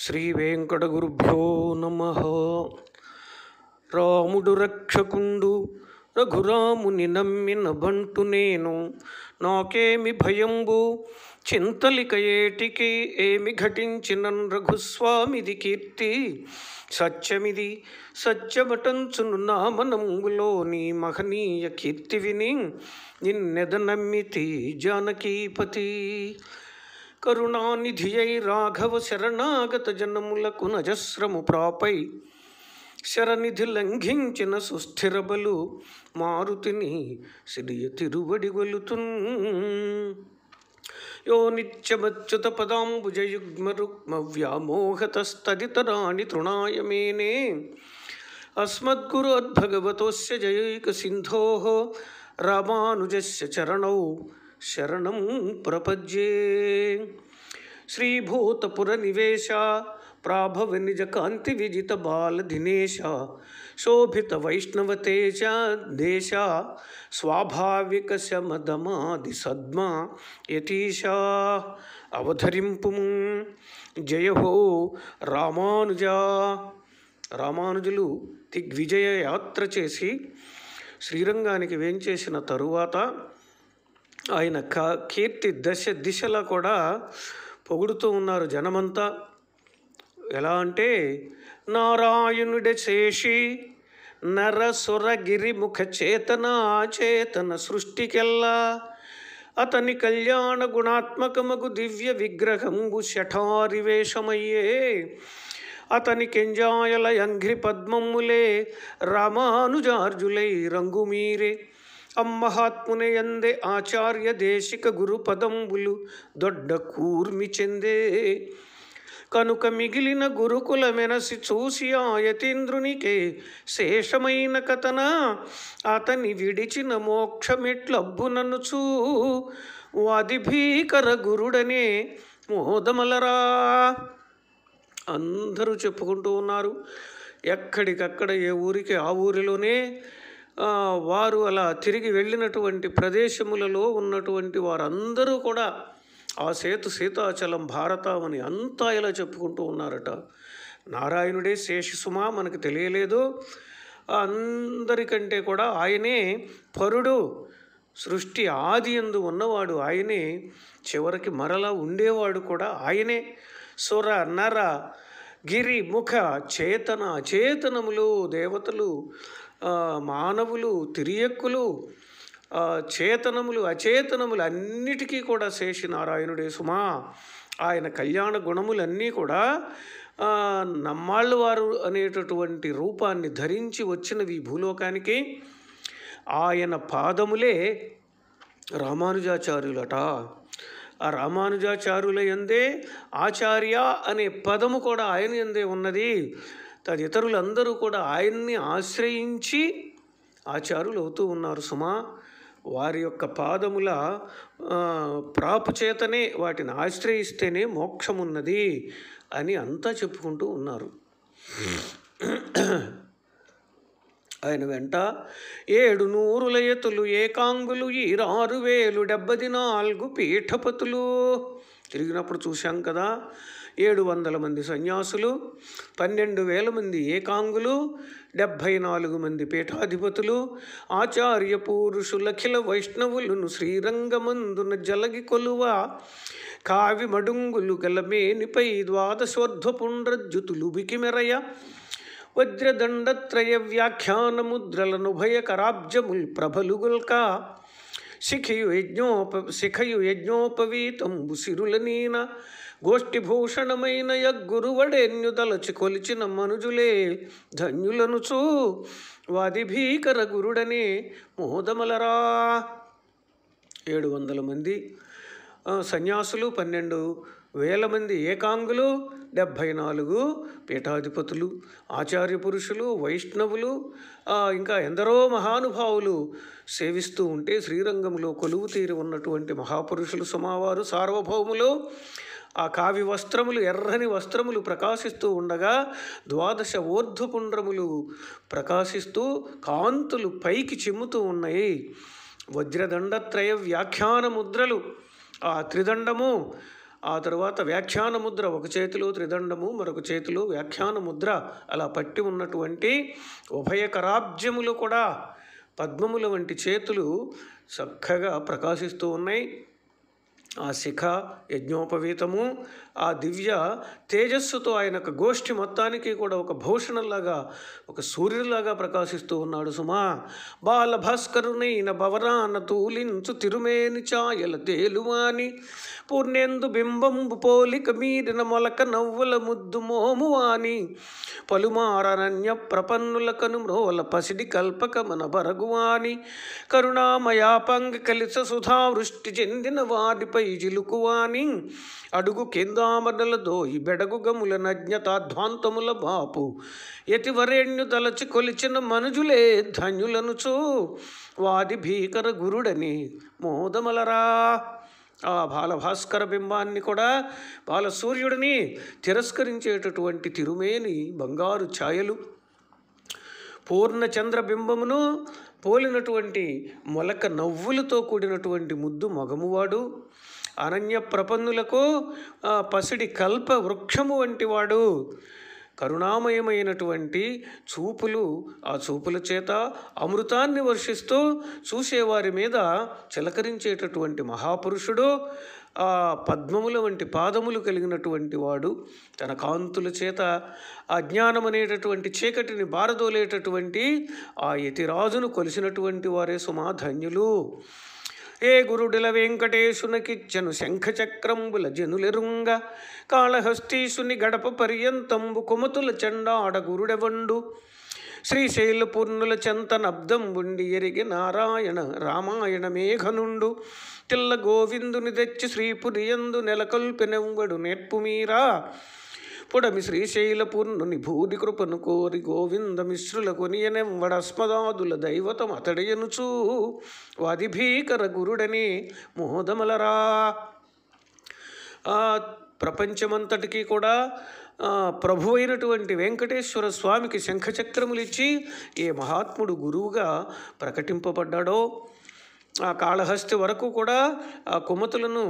శ్రీ వెంకటగురుభ్యో నమ రాముడు రక్షకుండు రఘురాముని నమ్మిన బంటు నేను నాకేమి భయంబు చింతలిక ఏటికి ఏమి ఘటించిన రఘుస్వామిది కీర్తి సత్యమిది సత్యమటంచును నా మనంగులో నీ మహనీయ కీర్తి విని నిన్నెద నమ్మితి జానకీపతి కరుణానిధియై రాఘవ శరణాగత జనములకు నజస్రము ప్రాపై శరనిధి లంఘించిన సుస్థిరబలు మారుతిని సిరియ తిరువడి గొలుతున్ యో నిత్యమచ్యుత పదాంబుజయుగ్మ రుక్మ వ్యామోహతస్తదితరాణి తృణాయమేనే అస్మద్గురోద్భగవతోస్య జయైక సింధో రామానుజస్య చరణౌ శరణం ప్రపజ్యే నివేశ ప్రాభవ నిజ కాంతి విజిత బాల దినేశ శోభిత వైష్ణవ తేజ దేశ స్వాభావిక శమదమాది సద్మ యతీశ అవధరింపు జయ హో రామానుజ రామానుజులు దిగ్విజయ యాత్ర చేసి శ్రీరంగానికి వేంచేసిన తరువాత ఆయన కీర్తి దశ దిశలో కూడా పొగుడుతూ ఉన్నారు జనమంతా ఎలా అంటే నారాయణుడి శేషి నరసురగిరి ముఖ చేతన ఆచేతన సృష్టికెల్లా అతని కళ్యాణ గుణాత్మకముగు దివ్య విగ్రహంబు శఠారివేషమయ్యే అతని కెంజాయల యంఘ్రి పద్మములే రామానుజార్జులై రంగుమీరే అమ్మహాత్మునయందే ఆచార్య దేశిక గురు పదంబులు దొడ్డ కూర్మి చెందే కనుక మిగిలిన గురుకుల మెనసి చూసి ఆ యతీంద్రునికే శేషమైన కథన అతని విడిచిన వాది భీకర గురుడనే మోదమలరా అందరూ చెప్పుకుంటూ ఉన్నారు ఎక్కడికక్కడ ఏ ఊరికి ఆ ఊరిలోనే వారు అలా తిరిగి వెళ్ళినటువంటి ప్రదేశములలో ఉన్నటువంటి వారందరూ కూడా ఆ సేతు సీతాచలం అని అంతా ఇలా చెప్పుకుంటూ ఉన్నారట నారాయణుడే శేషసుమా మనకు తెలియలేదు అందరికంటే కూడా ఆయనే పరుడు సృష్టి ఆది ఎందు ఉన్నవాడు ఆయనే చివరికి మరలా ఉండేవాడు కూడా ఆయనే సుర నర గిరి ముఖ చేతన చేతనములు దేవతలు మానవులు తిరియక్కులు చేతనములు అచేతనములు అన్నిటికీ కూడా శేషి నారాయణుడే సుమా ఆయన కళ్యాణ గుణములన్నీ కూడా నమ్మాళ్ళవారు అనేటటువంటి రూపాన్ని ధరించి వచ్చినవి భూలోకానికి ఆయన పాదములే రామానుజాచార్యులట ఆ రామానుజాచార్యుల ఎందే ఆచార్య అనే పదము కూడా ఆయన ఎందే ఉన్నది తది ఇతరులందరూ కూడా ఆయన్ని ఆశ్రయించి ఆచారులు అవుతూ ఉన్నారు సుమా వారి యొక్క పాదముల ప్రాపు చేతనే వాటిని ఆశ్రయిస్తేనే మోక్షమున్నది అని అంతా చెప్పుకుంటూ ఉన్నారు ఆయన వెంట ఏడు నూరు లయతులు ఏకాంగులు ఈరారు వేలు డెబ్బది నాలుగు పీఠపతులు తిరిగినప్పుడు చూశాం కదా ఏడు వందల మంది సన్యాసులు పన్నెండు వేల మంది ఏకాంగులు డెబ్భై నాలుగు మంది పీఠాధిపతులు ఆచార్య పురుషులఖిల వైష్ణవులను శ్రీరంగమందున జలగి కొలువ కావి మడుంగులు గలమేనిపై ద్వాదశోర్ధ్వపుండ్రజ్యుతులు బికిమెరయ వజ్రదండత్రయ వ్యాఖ్యానముద్రలనుభయ కరాబ్జముల్ ప్రభలుగుల్క శిఖయు యజ్ఞోప శిఖయు యజ్ఞోపవీతంబు సిరులనీన గోష్ఠిభూషణమైన యగ్గురువడెన్యుదలచి కొలిచిన మనుజులే ధన్యులనుచూ వాదిభీకర గురుడనే మోదమలరా ఏడు వందల మంది సన్యాసులు పన్నెండు వేల మంది ఏకాంగులు డెబ్భై నాలుగు పీఠాధిపతులు ఆచార్య పురుషులు వైష్ణవులు ఇంకా ఎందరో మహానుభావులు సేవిస్తూ ఉంటే శ్రీరంగంలో కొలువు తీరి ఉన్నటువంటి మహాపురుషులు సుమావారు సార్వభౌములు ఆ కావి వస్త్రములు ఎర్రని వస్త్రములు ప్రకాశిస్తూ ఉండగా ద్వాదశ ఊర్ధ్వపుండ్రములు ప్రకాశిస్తూ కాంతులు పైకి చిమ్ముతూ ఉన్నాయి వజ్రదండత్రయ వ్యాఖ్యాన ముద్రలు ఆ త్రిదండము ఆ తర్వాత వ్యాఖ్యాన ముద్ర ఒక చేతిలో త్రిదండము మరొక చేతిలో వ్యాఖ్యాన ముద్ర అలా పట్టి ఉన్నటువంటి ఉభయకరాబ్జములు కూడా పద్మముల వంటి చేతులు చక్కగా ప్రకాశిస్తూ ఉన్నాయి ఆ శిఖ యజ్ఞోపవీతము ఆ దివ్య తేజస్సుతో ఆయన ఒక గోష్ఠి మొత్తానికి కూడా ఒక భూషణలాగా ఒక సూర్యులాగా ప్రకాశిస్తూ ఉన్నాడు సుమా బాల భాస్కరునైన భవరాన తూలించు తిరుమేని చాయల తేలువాని పూర్ణేందు బింబంబు పోలిక మీరిన మొలక నవ్వుల ముద్దు మోమువాని పలుమారణ్య ప్రపన్నులకను మ్రోల పసిడి కల్పకమన బరగువాని కరుణామయాపంగ కలిస వృష్టి చెందిన వారిపై జిలుకువాని అడుగు కిందామడల దోయి బెడగు గముల నజ్ఞతాధ్వాంతముల బాపు యతివరేణ్యు తలచి కొలిచిన మనుజులే ధన్యులను చూ వాది భీకర గురుడని మోదమలరా ఆ బాలభాస్కర బింబాన్ని కూడా బాలసూర్యుడిని తిరస్కరించేటటువంటి తిరుమేని బంగారు ఛాయలు పూర్ణచంద్ర బింబమును పోలినటువంటి మొలక నవ్వులతో కూడినటువంటి ముద్దు మగమువాడు అనన్య ప్రపన్నులకు పసిడి కల్ప వృక్షము వంటివాడు కరుణామయమైనటువంటి చూపులు ఆ చూపుల చేత అమృతాన్ని వర్షిస్తూ చూసేవారి మీద చిలకరించేటటువంటి మహాపురుషుడు ఆ పద్మముల వంటి పాదములు కలిగినటువంటి వాడు తన కాంతుల చేత జ్ఞానం అనేటటువంటి చీకటిని బారదోలేటటువంటి ఆ యతిరాజును కొలిసినటువంటి వారే సుమాధన్యులు ఏ గురుడిల వెంకటేశునకిచ్చను శంఖచక్రంబుల జనులెరుంగ కాళహస్తీసుని గడప పర్యంతంబు కుమతుల చెండాడ గురుడెవండు శ్రీశైల పూర్ణుల చెంతనబ్దం ఎరిగి నారాయణ రామాయణ మేఘనుండు తిల్ల గోవిందుని తెచ్చి శ్రీపురియందు నెలకొల్పెనెంబడు నేర్పు మీరా పొడమి శ్రీశైలపుర్ను నిభూది కృపను కోరి గోవింద మిశ్రుల వడస్మదాదుల దైవతం వాది భీకర గురుడని మోదమలరా ప్రపంచమంతటికీ కూడా ప్రభు అయినటువంటి వెంకటేశ్వర స్వామికి శంఖచక్రములిచ్చి ఏ మహాత్ముడు గురువుగా ప్రకటింపబడ్డాడో ఆ కాళహస్తి వరకు కూడా ఆ కుమతులను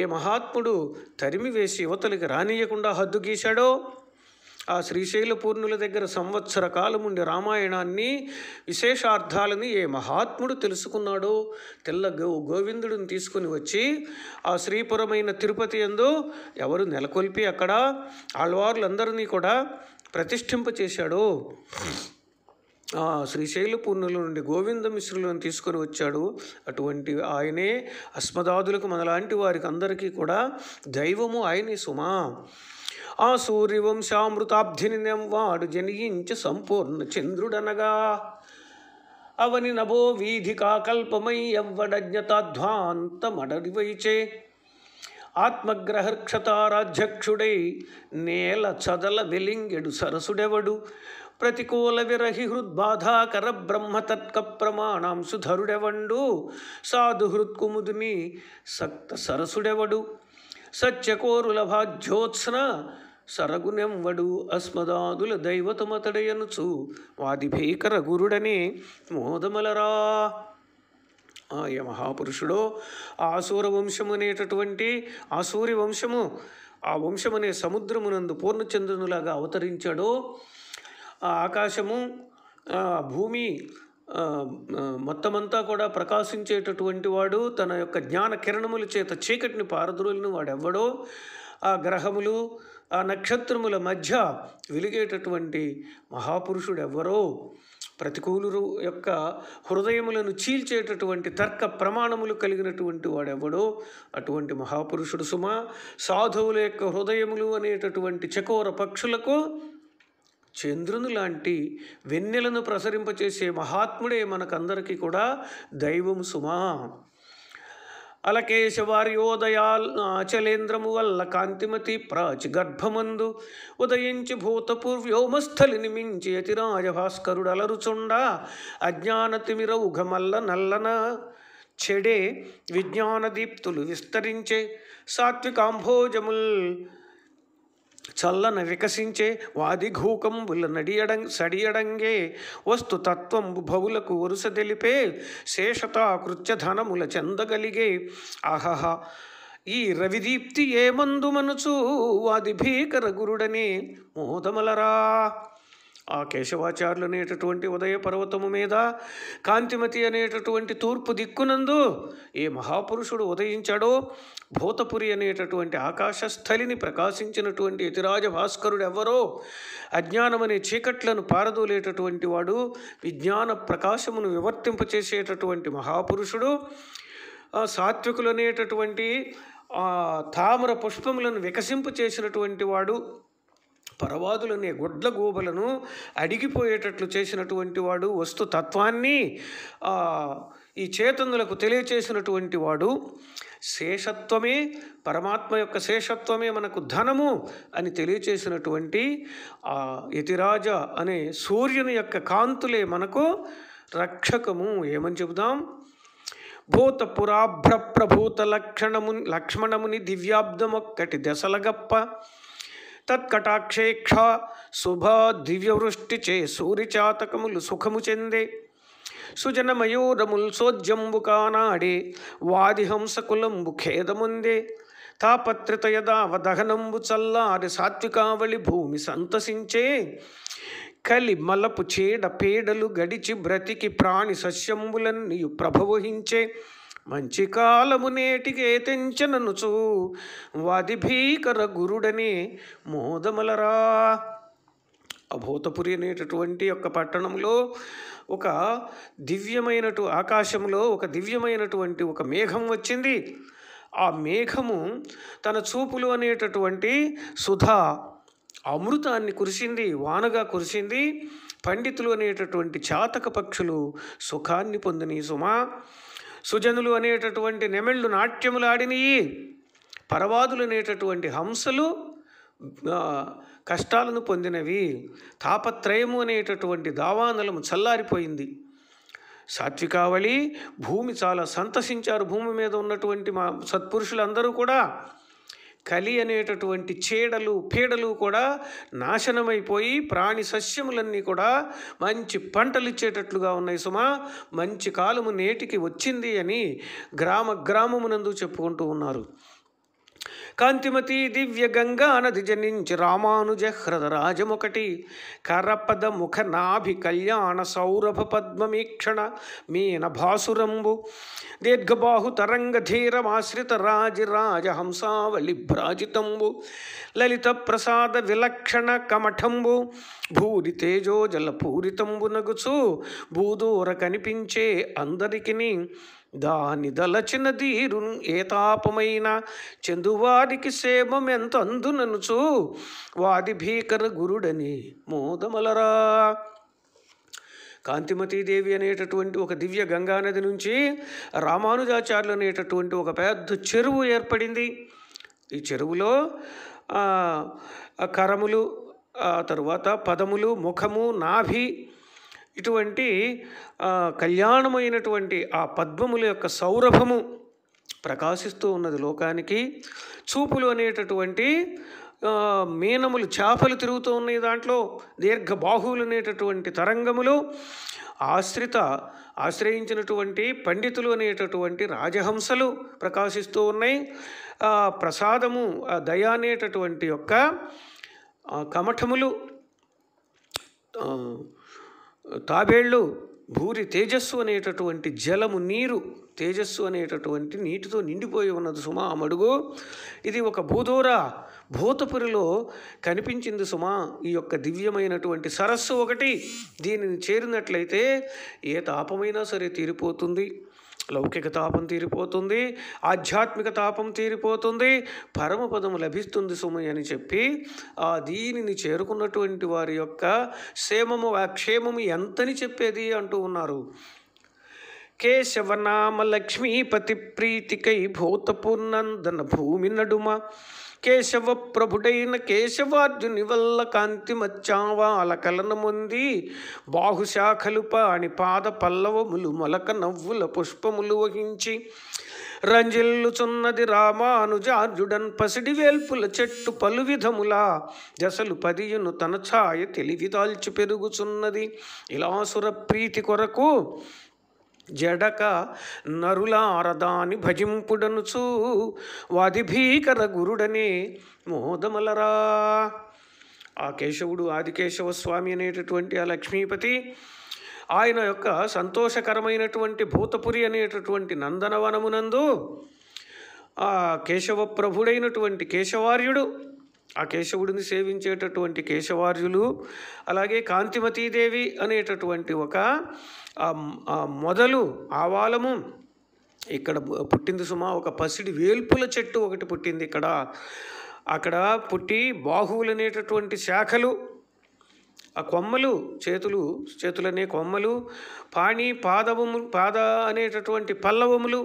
ఏ మహాత్ముడు తరిమివేసి యువతలకి రానియకుండా హద్దు గీశాడో ఆ శ్రీశైల పూర్ణుల దగ్గర సంవత్సర కాలముండి రామాయణాన్ని విశేషార్థాలని ఏ మహాత్ముడు తెలుసుకున్నాడో తెల్ల గోవిందుడిని తీసుకుని వచ్చి ఆ శ్రీపురమైన తిరుపతి ఎందు ఎవరు నెలకొల్పి అక్కడ ఆళ్వార్లందరినీ కూడా ప్రతిష్ఠింప శ్రీశైల పుణ్యుల నుండి గోవింద మిశ్రులను తీసుకొని వచ్చాడు అటువంటి ఆయనే అస్మదాదులకు మనలాంటి వారికి అందరికీ కూడా దైవము ఆయనే సుమా ఆ సూర్యవంశామృతాబ్ధిని వాడు జనియించ సంపూర్ణ చంద్రుడనగా అవని నభో వీధి కాకల్పమై ఎవ్వడజ్ఞతాధ్వాంతమడరివైచే ఆత్మగ్రహర్క్షతారాధ్యక్షుడై నేల చదల వెలింగెడు సరసుడెవడు ప్రతికూల విరహి హృద్బాధాకర బ్రహ్మతత్క ప్రమాణం సుధరుడెవండు సాధు హృత్కుముదుని సక్త సరసుడెవడు సత్యకోరుల భాజ్యోత్సన సరగునెంవడు అస్మదాదుల దైవతమతడయనుచు వాది భీకర గురుడనే మోదమలరా ఆయ యమహాపురుషుడో ఆసూర వంశము అనేటటువంటి ఆసూరి వంశము ఆ వంశమనే సముద్రమునందు పూర్ణచంద్రునులాగా అవతరించాడో ఆ ఆకాశము భూమి మొత్తమంతా కూడా ప్రకాశించేటటువంటి వాడు తన యొక్క జ్ఞాన కిరణముల చేత చీకటిని పారద్రోలిన వాడెవ్వడో ఆ గ్రహములు ఆ నక్షత్రముల మధ్య వెలిగేటటువంటి మహాపురుషుడు ఎవరో ప్రతికూలు యొక్క హృదయములను చీల్చేటటువంటి తర్క ప్రమాణములు కలిగినటువంటి వాడెవడో అటువంటి మహాపురుషుడు సుమ సాధువుల యొక్క హృదయములు అనేటటువంటి చకోర పక్షులకు చంద్రుని లాంటి వెన్నెలను ప్రసరింపచేసే మహాత్ముడే మనకందరికీ కూడా దైవం సుమా అలకేశవార్యోదయాల్ ఆచలేంద్రము వల్ల కాంతిమతి ప్రాచి గర్భమందు ఉదయించి వ్యోమస్థలిని మించి అతిరాజ భాస్కరుడు అజ్ఞానతిమిర ఉఘమల్ల నల్లన చెడే విజ్ఞానదీప్తులు విస్తరించే సాత్వికాంభోజముల్ చల్లన వికసించే వాదిఘూకంబుల నడియడం సడియడంగే వస్తు తత్వంబు భవులకు వరుస తెలిపే శేషతాకృత్య ధనముల చెందగలిగే ఆహహ ఈ రవిదీప్తి ఏమందు మనుచు వాది భీకర గురుడని మోదమలరా ఆ కేశవాచార్యులు అనేటటువంటి ఉదయ పర్వతము మీద కాంతిమతి అనేటటువంటి తూర్పు దిక్కునందు ఏ మహాపురుషుడు ఉదయించాడో భూతపురి అనేటటువంటి ఆకాశస్థలిని ప్రకాశించినటువంటి యతిరాజ భాస్కరుడు ఎవరో అజ్ఞానమనే చీకట్లను పారదోలేటటువంటి వాడు విజ్ఞాన ప్రకాశమును వివర్తింపచేసేటటువంటి మహాపురుషుడు సాత్వికులు అనేటటువంటి తామర పుష్పములను వికసింపు చేసినటువంటి వాడు పరవాదులనే గుడ్ల గూబలను అడిగిపోయేటట్లు చేసినటువంటి వాడు వస్తు తత్వాన్ని ఈ చేతనులకు తెలియచేసినటువంటి వాడు శేషత్వమే పరమాత్మ యొక్క శేషత్వమే మనకు ధనము అని తెలియచేసినటువంటి ఆ యతిరాజ అనే సూర్యుని యొక్క కాంతులే మనకు రక్షకము ఏమని చెబుదాం భూత పురాభ్ర ప్రభూత లక్షణము లక్ష్మణముని ఒక్కటి దశలగప్ప తత్కటాక్షేక్ష శుభ దివ్యవృష్టిచే సూరిచాతకములు సుఖము చెందే సుజనమయూరముల్ సోజ్యంబు కానాడే వాదిహంసకులంబు ఖేదముందే తాపత్రితయదావదహనంబు చల్లారి సాత్వికావళి భూమి సంతసించే కలి మలపు చీడ పేడలు గడిచి బ్రతికి ప్రాణి సస్యంబులన్నీయు ప్రభవహించే మంచి కాలము నేటికే తెంచననుచు భీకర గురుడని మోదమలరా అభూతపురి అనేటటువంటి యొక్క పట్టణంలో ఒక దివ్యమైనటు ఆకాశంలో ఒక దివ్యమైనటువంటి ఒక మేఘం వచ్చింది ఆ మేఘము తన చూపులు అనేటటువంటి సుధా అమృతాన్ని కురిసింది వానగా కురిసింది పండితులు అనేటటువంటి చాతక పక్షులు సుఖాన్ని పొందిని సుమా సుజనులు అనేటటువంటి నెమళ్ళు నాట్యములు ఆడినయి పరవాదులు అనేటటువంటి హంసలు కష్టాలను పొందినవి తాపత్రయము అనేటటువంటి దావానలము చల్లారిపోయింది సాత్వికావళి భూమి చాలా సంతసించారు భూమి మీద ఉన్నటువంటి మా సత్పురుషులందరూ కూడా కలి అనేటటువంటి చీడలు పీడలు కూడా నాశనమైపోయి ప్రాణి సస్యములన్నీ కూడా మంచి పంటలు ఇచ్చేటట్లుగా ఉన్నాయి సుమా మంచి కాలము నేటికి వచ్చింది అని గ్రామ గ్రామమునందు చెప్పుకుంటూ ఉన్నారు కాంతిమతి దివ్య గంగా నది జనించి రామానుజ హ్రద రాజమొకటి కరపద ముఖ నాభి కళ్యాణ సౌరభ పద్మమీక్షణ మీన భాసురంబు దీర్ఘబాహు తరంగ ధీరమాశ్రిత రాజి రాజ హంసావళి భ్రాజితంబు లలిత ప్రసాద విలక్షణ కమఠంబు భూరి తేజోజల పూరితంబు నగుచు భూదూర కనిపించే అందరికిని దాని దలచిన తీరును ఏ తాపమైన చందువారికి సేవం ఎంత అందుననుచు వాది భీకర గురుడని మోదమలరా కాంతిమతీదేవి అనేటటువంటి ఒక దివ్య గంగానది నుంచి రామానుజాచార్యులు అనేటటువంటి ఒక పెద్ద చెరువు ఏర్పడింది ఈ చెరువులో కరములు తరువాత పదములు ముఖము నాభి ఇటువంటి కళ్యాణమైనటువంటి ఆ పద్మముల యొక్క సౌరభము ప్రకాశిస్తూ ఉన్నది లోకానికి చూపులు అనేటటువంటి మీనములు చేపలు తిరుగుతూ ఉన్నాయి దాంట్లో దీర్ఘ బాహువులు అనేటటువంటి తరంగములు ఆశ్రిత ఆశ్రయించినటువంటి పండితులు అనేటటువంటి రాజహంసలు ప్రకాశిస్తూ ఉన్నాయి ప్రసాదము దయ అనేటటువంటి యొక్క కమఠములు తాబేళ్ళు భూరి తేజస్సు అనేటటువంటి జలము నీరు తేజస్సు అనేటటువంటి నీటితో నిండిపోయి ఉన్నది సుమా అమడుగు ఇది ఒక భూదూర భూతపురిలో కనిపించింది సుమా ఈ యొక్క దివ్యమైనటువంటి సరస్సు ఒకటి దీనిని చేరినట్లయితే ఏ తాపమైనా సరే తీరిపోతుంది లౌకిక తాపం తీరిపోతుంది ఆధ్యాత్మిక తాపం తీరిపోతుంది పరమపదము లభిస్తుంది సుమయ్య అని చెప్పి ఆ దీనిని చేరుకున్నటువంటి వారి యొక్క క్షేమము అక్షేమము ఎంతని చెప్పేది అంటూ ఉన్నారు కేశవనామ లక్ష్మీపతి ప్రీతికై భూతపూర్ణందన భూమి నడుమ కేశవ ప్రభుడైన కేశవార్జుని వల్ల మచ్చావా అలకలనముంది బాహుశాఖలు పాణి పాద పల్లవములు మొలక నవ్వుల పుష్పములు వహించి చున్నది రామానుజార్జుడన్ పసిడి వేల్పుల చెట్టు పలు విధముల జసలు పదియును తన ఛాయ తెలివి దాల్చి పెరుగుచున్నది ఇలాసుర ప్రీతి కొరకు జడక నరులారదాని భజింపుడనుచూ వాదిభీకర గురుడనే మోదమలరా ఆ కేశవుడు ఆదికేశవ స్వామి అనేటటువంటి ఆ లక్ష్మీపతి ఆయన యొక్క సంతోషకరమైనటువంటి భూతపురి అనేటటువంటి నందనవనమునందు ఆ కేశవ ప్రభుడైనటువంటి కేశవార్యుడు ఆ కేశవుడిని సేవించేటటువంటి కేశవార్యులు అలాగే కాంతిమతీదేవి అనేటటువంటి ఒక మొదలు ఆవాలము ఇక్కడ పుట్టింది సుమా ఒక పసిడి వేల్పుల చెట్టు ఒకటి పుట్టింది ఇక్కడ అక్కడ పుట్టి బాహువులు అనేటటువంటి శాఖలు ఆ కొమ్మలు చేతులు చేతులనే కొమ్మలు పాణి పాదవములు పాద అనేటటువంటి పల్లవములు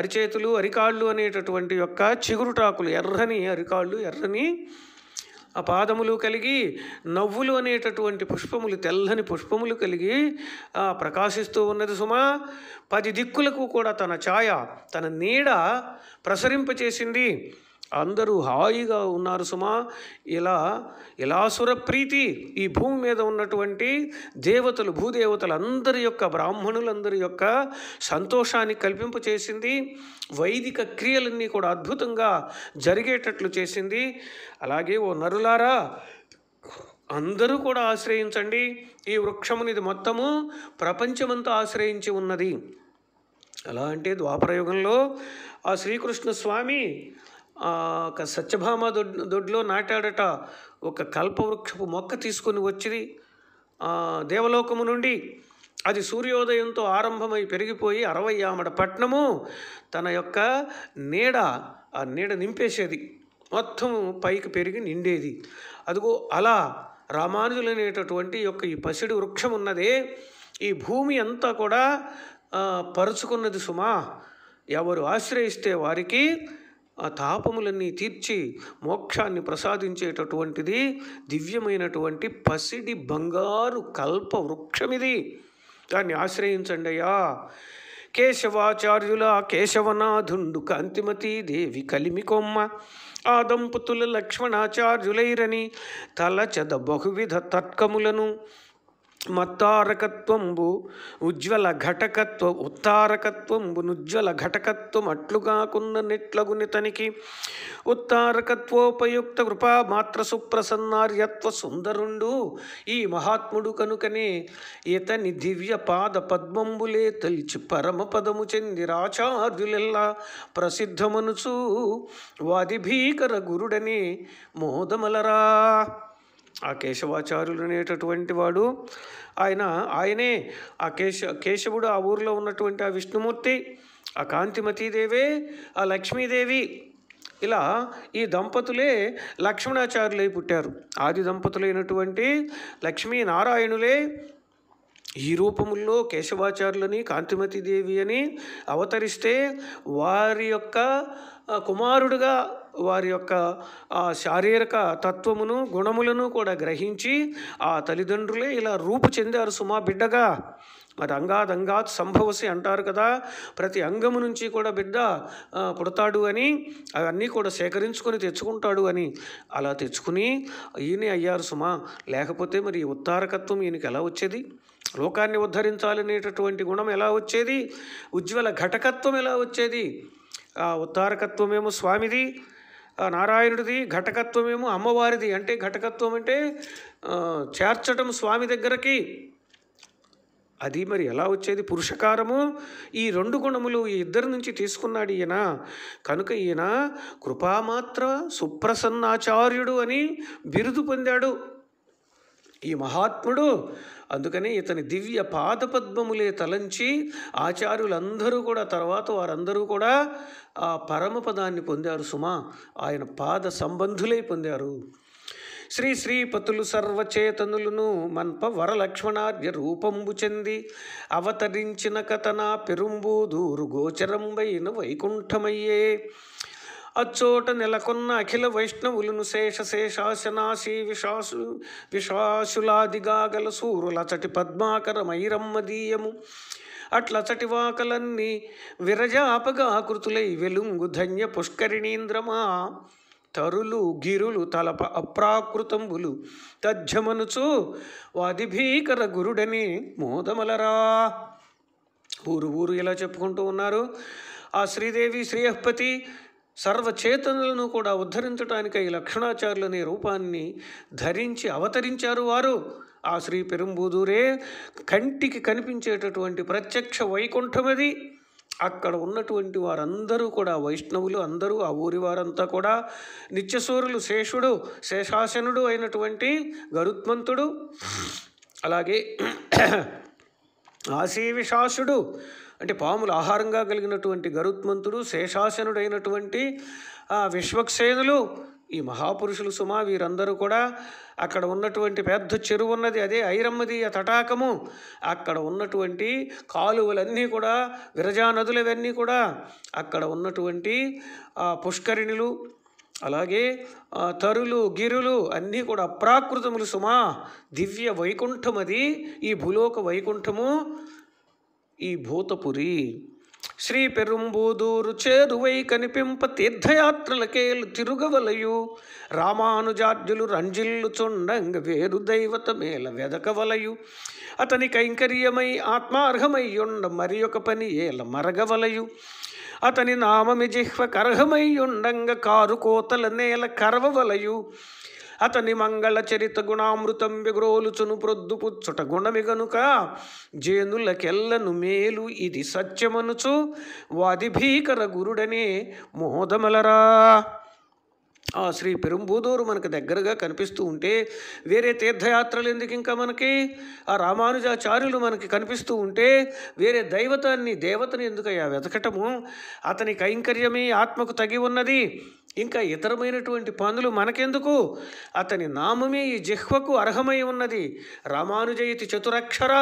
అరిచేతులు అరికాళ్ళు అనేటటువంటి యొక్క చిగురుటాకులు ఎర్రని అరికాళ్ళు ఎర్రని ఆ పాదములు కలిగి నవ్వులు అనేటటువంటి పుష్పములు తెల్లని పుష్పములు కలిగి ప్రకాశిస్తూ ఉన్నది సుమా పది దిక్కులకు కూడా తన ఛాయ తన నీడ ప్రసరింపచేసింది అందరూ హాయిగా ఉన్నారు సుమా ఇలా ఇలాసుర ప్రీతి ఈ భూమి మీద ఉన్నటువంటి దేవతలు భూదేవతలు అందరి యొక్క బ్రాహ్మణులందరి యొక్క సంతోషాన్ని కల్పింపు చేసింది వైదిక క్రియలన్నీ కూడా అద్భుతంగా జరిగేటట్లు చేసింది అలాగే ఓ నరులారా అందరూ కూడా ఆశ్రయించండి ఈ వృక్షమునిది మొత్తము ప్రపంచమంతా ఆశ్రయించి ఉన్నది అలా అంటే ద్వాపరయుగంలో ఆ శ్రీకృష్ణ స్వామి ఒక సత్యభామ దొడ్ దొడ్లో నాటాడట ఒక కల్పవృక్షపు మొక్క తీసుకొని వచ్చింది దేవలోకము నుండి అది సూర్యోదయంతో ఆరంభమై పెరిగిపోయి అరవై ఆమడ పట్నము తన యొక్క నీడ ఆ నీడ నింపేసేది మొత్తం పైకి పెరిగి నిండేది అదిగో అలా రామానుజులనేటటువంటి యొక్క ఈ పసిడి వృక్షం ఉన్నదే ఈ భూమి అంతా కూడా పరుచుకున్నది సుమా ఎవరు ఆశ్రయిస్తే వారికి ఆ తాపములన్నీ తీర్చి మోక్షాన్ని ప్రసాదించేటటువంటిది దివ్యమైనటువంటి పసిడి బంగారు కల్ప వృక్షమిది దాన్ని ఆశ్రయించండి అయ్యా కేశవాచార్యుల కేశవనాథుండు కాంతిమతి దేవి కలిమికొమ్మ ఆ దంపతుల లక్ష్మణాచార్యులైరని తలచద బహువిధ తర్కములను మత్తారకత్వంబు ఉజ్వల ఘటకత్వ ఉత్తారకత్వంబు నుజ్వల ఘటకత్వం అట్లుగాకున్న తనికి ఉత్తారకత్వోపయుక్త కృపా మాత్ర సుప్రసన్నార్యత్వ సుందరుండు ఈ మహాత్ముడు కనుకనే ఇతని దివ్య పాద పద్మంబులే తలిచి పరమపదము చెంది రాచార్యులెల్లా ప్రసిద్ధమనుచు వాది భీకర గురుడని మోదమలరా ఆ కేశవాచార్యులు అనేటటువంటి వాడు ఆయన ఆయనే ఆ కేశ కేశవుడు ఆ ఊరిలో ఉన్నటువంటి ఆ విష్ణుమూర్తి ఆ కాంతిమతీదేవే ఆ లక్ష్మీదేవి ఇలా ఈ దంపతులే లక్ష్మణాచార్యులై పుట్టారు ఆది దంపతులైనటువంటి లక్ష్మీనారాయణులే ఈ రూపముల్లో కేశవాచార్యులని కాంతిమతీదేవి అని అవతరిస్తే వారి యొక్క కుమారుడుగా వారి యొక్క ఆ శారీరక తత్వమును గుణములను కూడా గ్రహించి ఆ తల్లిదండ్రులే ఇలా రూపు చెందారు సుమా బిడ్డగా మరి అంగాదంగాత్ సంభవసి అంటారు కదా ప్రతి అంగము నుంచి కూడా బిడ్డ పుడతాడు అని అవన్నీ కూడా సేకరించుకొని తెచ్చుకుంటాడు అని అలా తెచ్చుకుని ఈయన అయ్యారు సుమా లేకపోతే మరి ఉత్తారకత్వం ఈయనకి ఎలా వచ్చేది లోకాన్ని ఉద్ధరించాలనేటటువంటి గుణం ఎలా వచ్చేది ఉజ్వల ఘటకత్వం ఎలా వచ్చేది ఆ ఉత్తారకత్వమేమో స్వామిది ఆ నారాయణుడిది ఘటకత్వమేమో అమ్మవారిది అంటే ఘటకత్వం అంటే చేర్చటం స్వామి దగ్గరకి అది మరి ఎలా వచ్చేది పురుషకారము ఈ రెండు గుణములు ఈ ఇద్దరి నుంచి తీసుకున్నాడు ఈయన కనుక ఈయన కృపామాత్ర సుప్రసన్నాచార్యుడు అని బిరుదు పొందాడు ఈ మహాత్ముడు అందుకనే ఇతని దివ్య పాదపద్మములే తలంచి ఆచార్యులందరూ కూడా తర్వాత వారందరూ కూడా ఆ పరమపదాన్ని పొందారు సుమా ఆయన పాద సంబంధులై పొందారు శ్రీ శ్రీపతులు సర్వచేతనులను మన్ప వరలక్ష్మణార్య రూపంబు చెంది అవతరించిన కథన పెరుంబూదూరు గోచరంబైన వైకుంఠమయ్యే అచ్చోట నెలకొన్న అఖిల వైష్ణవులను శేష శేషాశనాశీ విశాసు విశాసులాదిగా గల సూరులచటి పద్మాకర మైరమ్మదీయము అట్లచటి వాకలన్నీ విరజాపగా అపగాకృతులై వెలుంగు ధన్య పుష్కరిణీంద్రమా తరులు గిరులు తలప అప్రాకృతంబులు తజ్జమనుచు భీకర గురుడని మోదమలరా ఊరు ఊరు ఇలా చెప్పుకుంటూ ఉన్నారు ఆ శ్రీదేవి శ్రీహపతి సర్వచేతనలను కూడా ఈ లక్షణాచార్యులనే రూపాన్ని ధరించి అవతరించారు వారు ఆ శ్రీ పెరుంబూదూరే కంటికి కనిపించేటటువంటి ప్రత్యక్ష వైకుంఠమది అక్కడ ఉన్నటువంటి వారందరూ కూడా వైష్ణవులు అందరూ ఆ ఊరి వారంతా కూడా నిత్యసూరులు శేషుడు శేషాసనుడు అయినటువంటి గరుత్మంతుడు అలాగే ఆశీవిశాసుడు అంటే పాములు ఆహారంగా కలిగినటువంటి గరుత్మంతుడు శేషాసనుడైనటువంటి విశ్వక్సేనులు ఈ మహాపురుషులు సుమ వీరందరూ కూడా అక్కడ ఉన్నటువంటి పెద్ద చెరువు ఉన్నది అదే ఐరమ్మదీయ తటాకము అక్కడ ఉన్నటువంటి కాలువలన్నీ కూడా విరజా నదులవన్నీ కూడా అక్కడ ఉన్నటువంటి పుష్కరిణులు అలాగే తరులు గిరులు అన్నీ కూడా అప్రాకృతములు సుమా దివ్య వైకుంఠమది ఈ భూలోక వైకుంఠము ఈ భూతపురి శ్రీ పెరుంబూదూరు చేరువై కనిపింప తీర్థయాత్రలకేలు తిరుగవలయు రామానుజార్జులు రంజిల్లు చుండంగ వేరు దైవత మేల వెదకవలయు అతని కైంకర్యమై ఆత్మార్హమై ఉండ మరి ఒక పని ఏల మరగవలయు అతని నామమి జిహ్వ కర్హమై ఉండంగ కారు కోతల నేల కరవవలయు అతని మంగళ చరిత గుణామృతం విగ్రోలుచును ప్రొద్దుపుచ్చుట గుణమి గనుక జేనులకెల్లను మేలు ఇది సత్యమనుచు వాది భీకర గురుడనే మోదమలరా ఆ శ్రీ పెరుంబూదూరు మనకు దగ్గరగా కనిపిస్తూ ఉంటే వేరే తీర్థయాత్రలు ఎందుకు ఇంకా మనకి ఆ రామానుజాచార్యులు మనకి కనిపిస్తూ ఉంటే వేరే దైవతాన్ని దేవతని ఎందుకయ్యా వెతకటము అతని కైంకర్యమే ఆత్మకు తగి ఉన్నది ఇంకా ఇతరమైనటువంటి పనులు మనకెందుకు అతని నామమే ఈ జిహ్వకు అర్హమై ఉన్నది రామానుజయతి చతురక్షర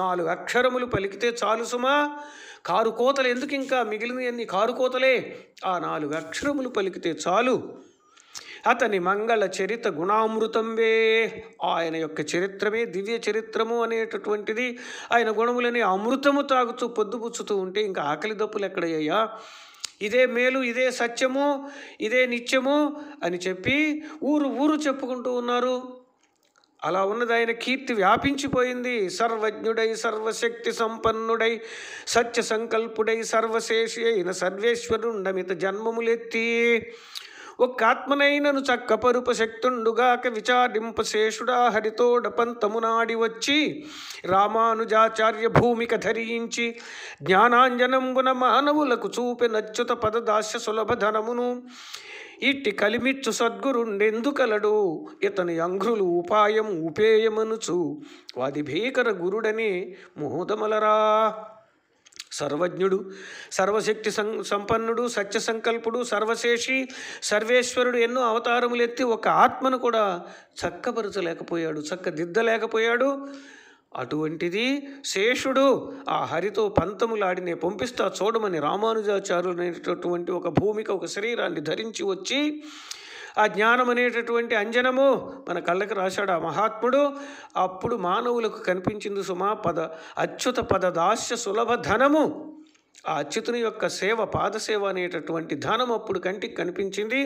నాలుగు అక్షరములు పలికితే చాలు సుమా కారు కోతలు ఎందుకు ఇంకా మిగిలినవన్నీ కారు కోతలే ఆ నాలుగు అక్షరములు పలికితే చాలు అతని మంగళ చరిత గుణామృతంవే ఆయన యొక్క చరిత్రమే దివ్య చరిత్రము అనేటటువంటిది ఆయన గుణములని అమృతము తాగుతూ పొద్దుపుచ్చుతూ ఉంటే ఇంకా ఆకలి దప్పులు ఎక్కడయ్యా ఇదే మేలు ఇదే సత్యము ఇదే నిత్యము అని చెప్పి ఊరు ఊరు చెప్పుకుంటూ ఉన్నారు అలా ఉన్నది ఆయన కీర్తి వ్యాపించిపోయింది సర్వజ్ఞుడై సర్వశక్తి సంపన్నుడై సత్య సంకల్పుడై సర్వశేషి అయిన సర్వేశ్వరుండమిత జన్మములెత్తి ఒక్కాత్మనైనను చక్కపరుప శక్తుండుగాక శేషుడా హరితోడపంతమునాడి వచ్చి రామానుజాచార్య భూమిక ధరించి జ్ఞానాంజనంబున మానవులకు చూపెనచ్యుత పదదాస్య సులభ ధనమును ఇట్టి కలిమిచ్చు సద్గురుండెందుకలడు ఇతని అంఘ్రులు ఉపాయం ఉపేయమనుచు వాది భీకర గురుడని మోదమలరా సర్వజ్ఞుడు సర్వశక్తి సం సంపన్నుడు సత్య సంకల్పుడు సర్వశేషి సర్వేశ్వరుడు ఎన్నో అవతారములు ఎత్తి ఒక ఆత్మను కూడా చక్కపరచలేకపోయాడు చక్కదిద్దలేకపోయాడు అటువంటిది శేషుడు ఆ హరితో పంతములాడినే పంపిస్తా చూడమని రామానుజాచార్యులైనటువంటి ఒక భూమిక ఒక శరీరాన్ని ధరించి వచ్చి ఆ జ్ఞానం అనేటటువంటి అంజనము మన కళ్ళకి రాశాడు ఆ మహాత్ముడు అప్పుడు మానవులకు కనిపించింది సుమా పద అచ్యుత పద దాస్య సులభ ధనము ఆ అచ్యుతుని యొక్క సేవ పాదసేవ అనేటటువంటి ధనం అప్పుడు కంటికి కనిపించింది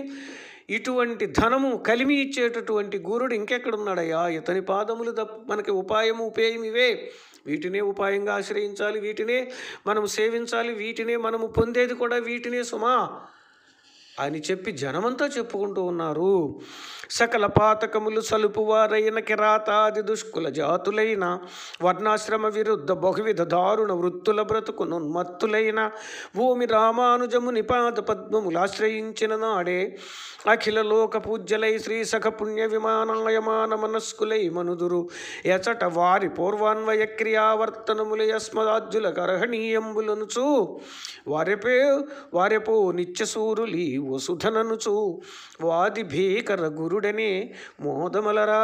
ఇటువంటి ధనము కలిమి ఇచ్చేటటువంటి గురుడు ఇంకెక్కడున్నాడయ్యా ఇతని పాదములు తప్ప మనకి ఉపాయము ఉపేయం ఇవే వీటినే ఉపాయంగా ఆశ్రయించాలి వీటినే మనం సేవించాలి వీటినే మనము పొందేది కూడా వీటినే సుమా అని చెప్పి జనమంతా చెప్పుకుంటూ ఉన్నారు సకల పాతకములు సలుపువారైన కిరాతాది దుష్కుల జాతులైన వర్ణాశ్రమ విరుద్ధ బహువిధ దారుణ వృత్తుల నున్మత్తులైన భూమి రామానుజముని పాద పద్మములు ఆశ్రయించిన నాడే అఖిలలోక పూజ్యలై శ్రీ సఖ పుణ్య విమానాయ మాన మనస్కులై మనుదురు ఎచట వారి పూర్వాన్వయ క్రియావర్తనములు యస్మదాజ్యుల గర్హణీయంబులనుచు వారిపే వారిపో నిత్యసూరులి వసుధననుచు వాది భీకర గురుడనే మోదమలరా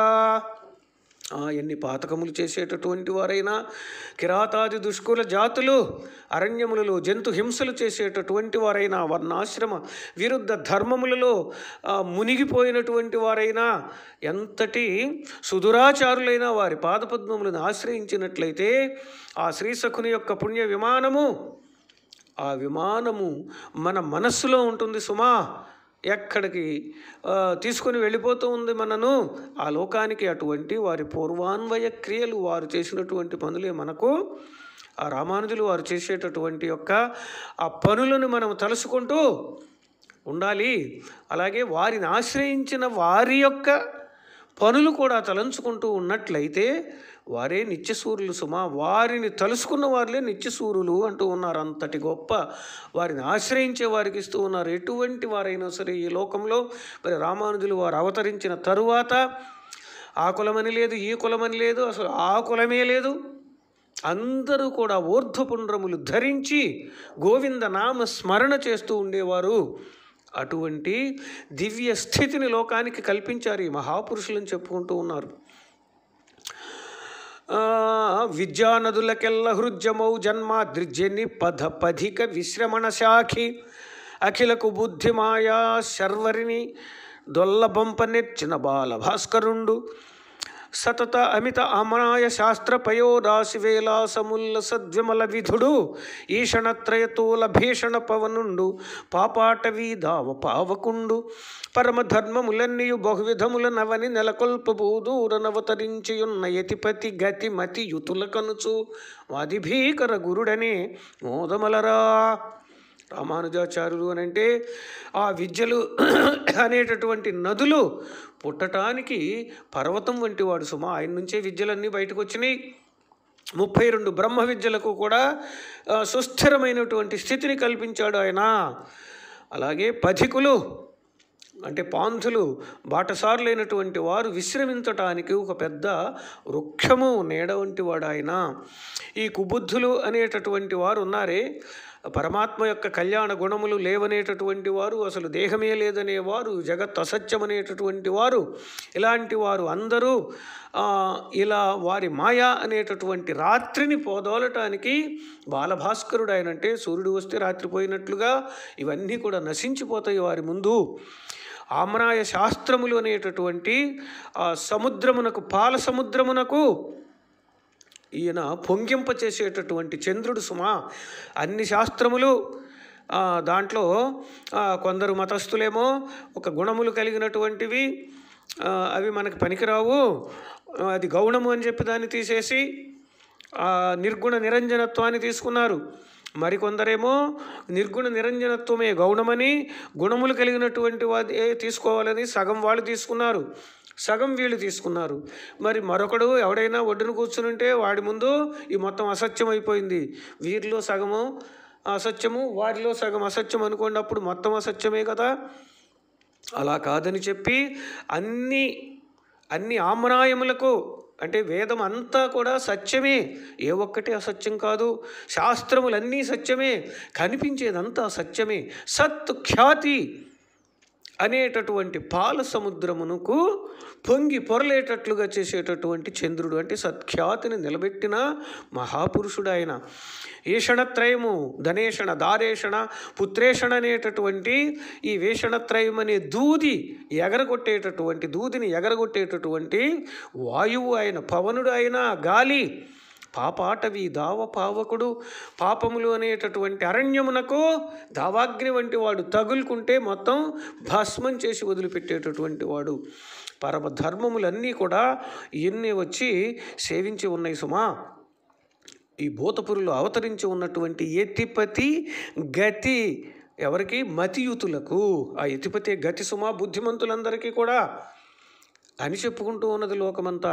ఆ ఎన్ని పాతకములు చేసేటటువంటి వారైనా కిరాతాది దుష్కుల జాతులు అరణ్యములలో జంతు హింసలు చేసేటటువంటి వారైనా వర్ణాశ్రమ విరుద్ధ ధర్మములలో మునిగిపోయినటువంటి వారైనా ఎంతటి సుదురాచారులైన వారి పాదపద్మములను ఆశ్రయించినట్లయితే ఆ శ్రీశకుని యొక్క పుణ్య విమానము ఆ విమానము మన మనస్సులో ఉంటుంది సుమా ఎక్కడికి తీసుకొని వెళ్ళిపోతూ ఉంది మనను ఆ లోకానికి అటువంటి వారి పూర్వాన్వయ క్రియలు వారు చేసినటువంటి పనులే మనకు ఆ రామానుజులు వారు చేసేటటువంటి యొక్క ఆ పనులను మనం తలుసుకుంటూ ఉండాలి అలాగే వారిని ఆశ్రయించిన వారి యొక్క పనులు కూడా తలంచుకుంటూ ఉన్నట్లయితే వారే నిత్యసూరులు సుమా వారిని తలుసుకున్న వారిలే నిత్యసూరులు అంటూ ఉన్నారు అంతటి గొప్ప వారిని ఆశ్రయించే వారికి ఇస్తూ ఉన్నారు ఎటువంటి వారైనా సరే ఈ లోకంలో మరి రామానుజులు వారు అవతరించిన తరువాత ఆ కులమని లేదు ఈ కులమని లేదు అసలు ఆ కులమే లేదు అందరూ కూడా ఊర్ధ్వపుండ్రములు ధరించి గోవింద నామ స్మరణ చేస్తూ ఉండేవారు అటువంటి దివ్య స్థితిని లోకానికి కల్పించారు ఈ మహాపురుషులని చెప్పుకుంటూ ఉన్నారు విద్యానదులకెల్ల హృద్యమౌ జన్మాద్రిజని పథ పధిక విశ్రమణ శాఖి అఖిలకు బుద్ధిమాయా శర్వరిని దొల్లబొంపనెచ్చిన బాల భాస్కరుండు సతత అమిత అమనాయ శాస్త్రపయోరాశివేలాసముల్ల సద్విమల విధుడు ఈషణత్రయతూల భీషణ పవనుండు పాపాటవీ దావ పావకుండు పరమధర్మములన్నీయు బహువిధముల నవని నెలకొల్పబూదూరనవతరించియున్న యతిపతి గతి మతి యుతుల కనుచు వాదిభీకర గురుడనే మోదమలరా రామానుజాచార్యులు అని అంటే ఆ విద్యలు అనేటటువంటి నదులు పుట్టటానికి పర్వతం వంటి వాడు సుమ ఆయన నుంచే విద్యలన్నీ బయటకు వచ్చినాయి ముప్పై రెండు బ్రహ్మ విద్యలకు కూడా సుస్థిరమైనటువంటి స్థితిని కల్పించాడు ఆయన అలాగే పథికులు అంటే పాంధులు బాటసారులైనటువంటి వారు విశ్రమించటానికి ఒక పెద్ద వృక్షము నీడ వంటి వాడు ఆయన ఈ కుబుద్ధులు అనేటటువంటి వారు ఉన్నారే పరమాత్మ యొక్క కళ్యాణ గుణములు లేవనేటటువంటి వారు అసలు దేహమే లేదనేవారు జగత్ అసత్యమనేటటువంటి వారు ఇలాంటి వారు అందరూ ఇలా వారి మాయా అనేటటువంటి రాత్రిని పోదోలటానికి బాలభాస్కరుడు ఆయనంటే సూర్యుడు వస్తే రాత్రిపోయినట్లుగా ఇవన్నీ కూడా నశించిపోతాయి వారి ముందు ఆమ్రాయ శాస్త్రములు అనేటటువంటి సముద్రమునకు పాల సముద్రమునకు ఈయన పొంగింపచేసేటటువంటి చంద్రుడు సుమా అన్ని శాస్త్రములు దాంట్లో కొందరు మతస్థులేమో ఒక గుణములు కలిగినటువంటివి అవి మనకు పనికిరావు అది గౌణము అని చెప్పి దాన్ని తీసేసి నిర్గుణ నిరంజనత్వాన్ని తీసుకున్నారు మరికొందరేమో నిర్గుణ నిరంజనత్వమే గౌణమని గుణములు కలిగినటువంటి వాది తీసుకోవాలని సగం వాళ్ళు తీసుకున్నారు సగం వీళ్ళు తీసుకున్నారు మరి మరొకడు ఎవడైనా ఒడ్డున కూర్చునుంటే వాడి ముందు ఈ మొత్తం అసత్యం అయిపోయింది వీరిలో సగము అసత్యము వారిలో సగం అసత్యం అనుకోండి అప్పుడు మొత్తం అసత్యమే కదా అలా కాదని చెప్పి అన్ని అన్ని ఆమ్రాయములకు అంటే వేదం అంతా కూడా సత్యమే ఏ ఒక్కటే అసత్యం కాదు శాస్త్రములన్నీ సత్యమే కనిపించేదంతా సత్యమే సత్ ఖ్యాతి అనేటటువంటి పాల సముద్రమునకు పొంగి పొరలేటట్లుగా చేసేటటువంటి చంద్రుడు అంటే సత్ఖ్యాతిని నిలబెట్టిన మహాపురుషుడు ఆయన ఈషణత్రయము ధనేషణ దారేషణ పుత్రేషణ అనేటటువంటి ఈ వేషణత్రయం అనే దూది ఎగరగొట్టేటటువంటి దూదిని ఎగరగొట్టేటటువంటి వాయువు ఆయన పవనుడు అయినా గాలి పాపాటవి దావ పావకుడు పాపములు అనేటటువంటి అరణ్యమునకు దావాగ్ని వంటి వాడు తగులుకుంటే మొత్తం భస్మం చేసి వదిలిపెట్టేటటువంటి వాడు పరమ ధర్మములన్నీ కూడా ఇవన్నీ వచ్చి సేవించి ఉన్నాయి సుమా ఈ భూతపురులు అవతరించి ఉన్నటువంటి ఎతిపతి గతి ఎవరికి మతియుతులకు ఆ ఎతిపతి గతి సుమా బుద్ధిమంతులందరికీ కూడా అని చెప్పుకుంటూ ఉన్నది లోకమంతా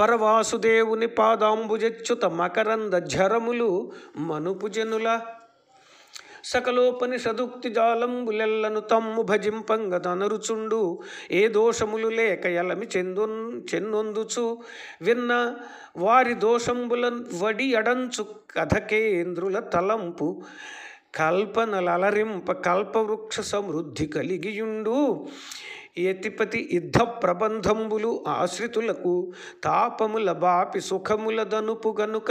పరవాసుదేవుని పాదాంబుజచ్చుత మకరంద ఝరములు మనుపుజనుల సదుక్తి జాలంబులెల్లను తమ్ము భజింపంగ తనరుచుండు ఏ దోషములు లేక ఎలమి చెందు చెన్నొందుచు విన్న వారి దోషంబుల వడి అడంచు కథకేంద్రుల తలంపు కల్పనలలరింప కల్పవృక్ష సమృద్ధి కలిగియుండు ఏతిపతి యుద్ధ ప్రబంధంబులు ఆశ్రితులకు తాపముల బాపి సుఖముల దనుపు గనుక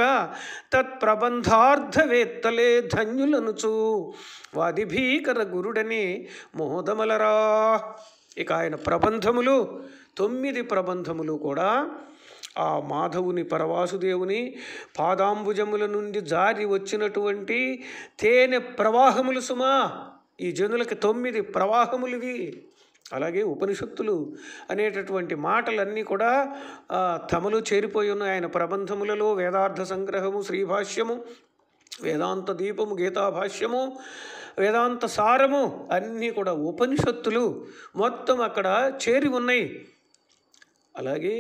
తత్ప్రబంధార్థవేత్తలే ధన్యులనుచు భీకర గురుడని మోదమలరా ఇక ఆయన ప్రబంధములు తొమ్మిది ప్రబంధములు కూడా ఆ మాధవుని పరవాసుదేవుని పాదాంబుజముల నుండి జారి వచ్చినటువంటి తేనె ప్రవాహములు సుమా ఈ జనులకి తొమ్మిది ప్రవాహములువి అలాగే ఉపనిషత్తులు అనేటటువంటి మాటలన్నీ కూడా తమలో చేరిపోయి ఉన్న ఆయన ప్రబంధములలో వేదార్థ సంగ్రహము శ్రీభాష్యము వేదాంత దీపము గీతాభాష్యము వేదాంత సారము అన్నీ కూడా ఉపనిషత్తులు మొత్తం అక్కడ చేరి ఉన్నాయి అలాగే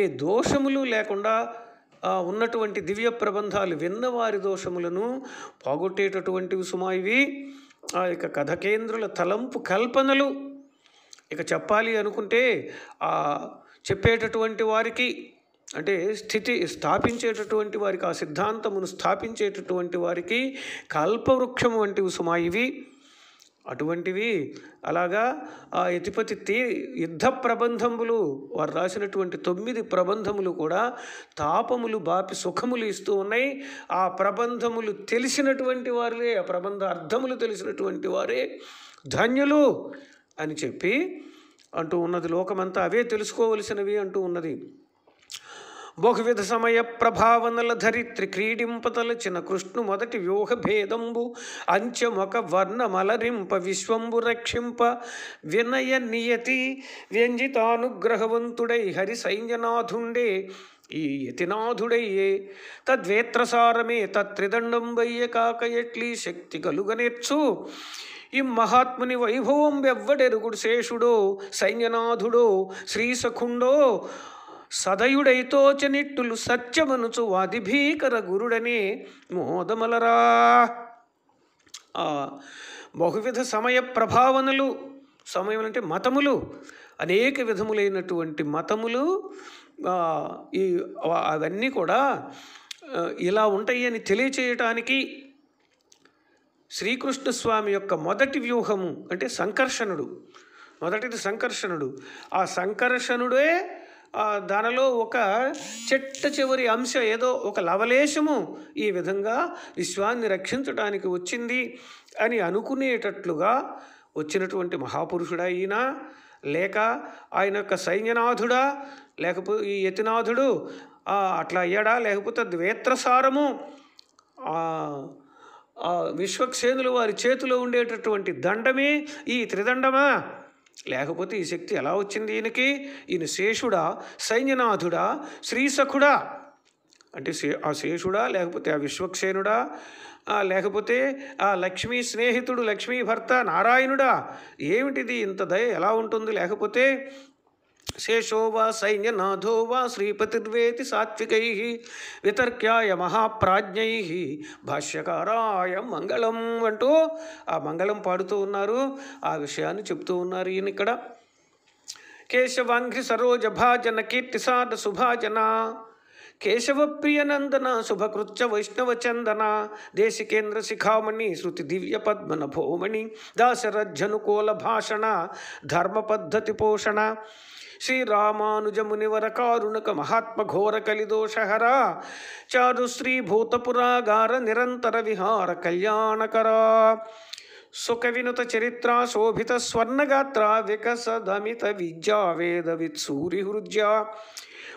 ఏ దోషములు లేకుండా ఉన్నటువంటి దివ్య ప్రబంధాలు విన్నవారి దోషములను పోగొట్టేటటువంటివి సుమా ఇవి ఆ యొక్క కథకేంద్రుల తలంపు కల్పనలు ఇక చెప్పాలి అనుకుంటే చెప్పేటటువంటి వారికి అంటే స్థితి స్థాపించేటటువంటి వారికి ఆ సిద్ధాంతమును స్థాపించేటటువంటి వారికి కల్పవృక్షం వంటివి ఉసుమా ఇవి అటువంటివి అలాగా ఆ యతిపతి తీ యుద్ధ ప్రబంధములు వారు రాసినటువంటి తొమ్మిది ప్రబంధములు కూడా తాపములు బాపి సుఖములు ఇస్తూ ఉన్నాయి ఆ ప్రబంధములు తెలిసినటువంటి వారే ఆ ప్రబంధ అర్థములు తెలిసినటువంటి వారే ధన్యులు అని చెప్పి అంటూ ఉన్నది లోకమంతా అవే తెలుసుకోవలసినవి అంటూ ఉన్నది బహువిధ సమయ ప్రభావనల ధరిత్రి క్రీడింపతలచిన కృష్ణు మొదటి వ్యూహ భేదంబు అంచెమొక వర్ణమలరింప విశ్వంబు రక్షింప వినయ నియతి వ్యంజితానుగ్రహవంతుడై హరి సైన్యనాథుండే ఈ యతినాథుడయ్యే తద్వేత్రసారమే తత్రిదండంబయ్యే కాక ఎట్లీ శక్తి కలుగనేచ్చు ఈ మహాత్ముని వైభవం వెవ్వడెరుగుడు శేషుడో సైన్యనాథుడో శ్రీసఖుండో సదయుడైతోచనిట్టులు సత్యమనుచు వాదిభీకర గురుడనే మోదమలరా ఆ బహువిధ సమయ ప్రభావనలు సమయం అంటే మతములు అనేక విధములైనటువంటి మతములు ఈ అవన్నీ కూడా ఇలా ఉంటాయి అని తెలియచేయటానికి శ్రీకృష్ణస్వామి యొక్క మొదటి వ్యూహము అంటే సంకర్షణుడు మొదటిది సంకర్షణుడు ఆ సంకర్షణుడే దానిలో ఒక చెట్ట చివరి అంశ ఏదో ఒక లవలేశము ఈ విధంగా విశ్వాన్ని రక్షించడానికి వచ్చింది అని అనుకునేటట్లుగా వచ్చినటువంటి మహాపురుషుడా ఈయన లేక ఆయన యొక్క సైన్యనాథుడా లేకపోతే ఈ యతినాథుడు అట్లా అయ్యాడా లేకపోతే ద్వేత్రసారము ఆ విశ్వక్షేనులు వారి చేతిలో ఉండేటటువంటి దండమే ఈ త్రిదండమా లేకపోతే ఈ శక్తి ఎలా వచ్చింది ఈయనకి ఈయన శేషుడా సైన్యనాథుడా శ్రీసఖుడా అంటే ఆ శేషుడా లేకపోతే ఆ విశ్వక్షేనుడా లేకపోతే ఆ లక్ష్మీ స్నేహితుడు లక్ష్మీ భర్త నారాయణుడా ఏమిటిది ఇంత దయ ఎలా ఉంటుంది లేకపోతే శేషో వా సైన్యనాథో వా శ్రీపతిర్వేతి సాత్వికై వితర్క్యాయ మహాప్రాజ్ఞై భాష్యకారాయ మంగళం అంటూ ఆ మంగళం పాడుతూ ఉన్నారు ఆ విషయాన్ని చెప్తూ ఉన్నారు ఈయన ఇక్కడ కేశవాంఘ్రి సరోజ భాజన కీర్తి సాధ సుభాజన కేశవ ప్రియనందన శుభకృత్య వైష్ణవ చందన దేశికేంద్ర శిఖామణి శృతి దివ్య పద్మన భోమణి దాశరథ్యనుకూల భాషణ ధర్మ పద్ధతి పోషణ శ్రీరామానుజమునివర కారుణక మహాత్మ ఘోర కలిదోషహర చారు శ్రీ భూతపురాగార నిరంతర విహార కళ్యాణకరా వినుత చరిత్ర శోభిత స్వర్ణగాత్ర వికసదమిత విద్యా వేద వేదవిత్ సూరిహృద్య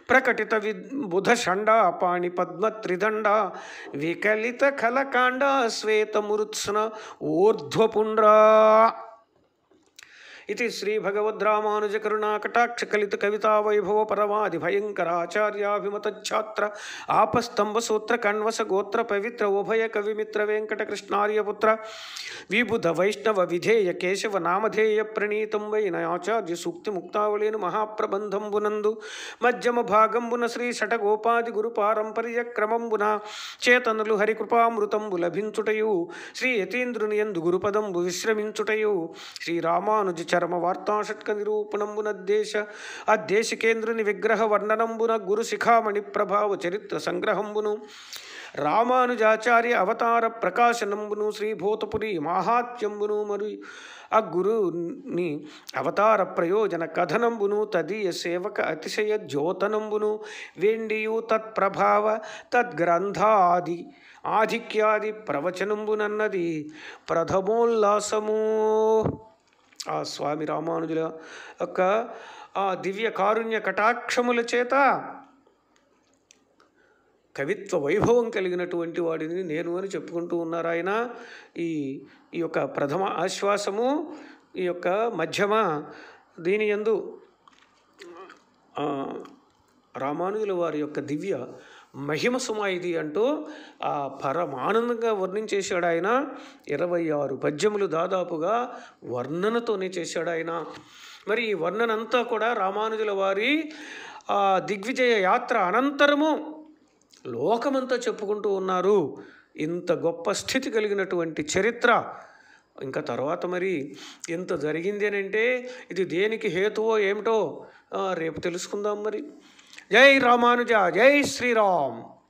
ప్రకటిత విద్ బుధ షండ పాణి పద్మ త్రిదండ వికలిత ఖలకాండ శ్వేతమృత్స్న ఊర్ధ్వపుండ్రా ఇది శ్రీ భగవద్రామానుజ కరుణాకటాక్ష కలిత కవితా వైభవ పరమాది భయంకర ఛాత్ర ఆపస్తంభ సూత్ర కణ్వస గోత్ర పవిత్ర ఉభయ కవిమిత్ర వెంకట కృష్ణార్యపుత్ర విబుధ వైష్ణవ విధేయ కేశవ నామధేయ ప్రణీతం వైన ఆచార్య సూక్తి ముక్తావళిని మహాప్రబంధంబునందు మధ్యమ భాగంబున శ్రీ షటగోపాది గురు పారంపర్య క్రమంబున చేతనులు హరికృపామృతంబు లభించుటయు శ్రీ యతీంద్రుని ఎందు గురుపదంబు విశ్రమించుటయు శ్రీరామానుజ చరమ వార్తాషట్క నిరూపణంబునద్దేశ అద్దేశికేంద్రుని విగ్రహ వర్ణనంబున గురు శిఖామణి ప్రభావ చరిత్ర సంగ్రహంబును రామానుజాచార్య అవతార ప్రకాశనంబును శ్రీభూతపురి మహాత్యంబును మరి ఆ గురుని అవతార ప్రయోజన కథనంబును తదీయ సేవక అతిశయ ద్యోతనంబును వెండియు తత్ప్రభావ తద్గ్రంథాది ఆధిక్యాది ప్రవచనంబునన్నది ప్రథమోల్లాసము ఆ స్వామి రామానుజుల యొక్క ఆ దివ్య కారుణ్య కటాక్షముల చేత కవిత్వ వైభవం కలిగినటువంటి వాడిని నేను అని చెప్పుకుంటూ ఉన్నారు ఆయన ఈ ఈ యొక్క ప్రథమ ఆశ్వాసము ఈ యొక్క మధ్యమ దీని ఎందు రామానుజుల వారి యొక్క దివ్య మహిమ సుమ ఇది అంటూ ఆ పరమానందంగా వర్ణించేశాడు ఆయన ఇరవై ఆరు పద్యములు దాదాపుగా వర్ణనతోనే చేశాడు ఆయన మరి ఈ వర్ణనంతా కూడా రామానుజుల వారి ఆ దిగ్విజయ యాత్ర అనంతరము లోకమంతా చెప్పుకుంటూ ఉన్నారు ఇంత గొప్ప స్థితి కలిగినటువంటి చరిత్ర ఇంకా తర్వాత మరి ఎంత జరిగింది అని అంటే ఇది దేనికి హేతువో ఏమిటో రేపు తెలుసుకుందాం మరి जय रामानुजा जय श्री राम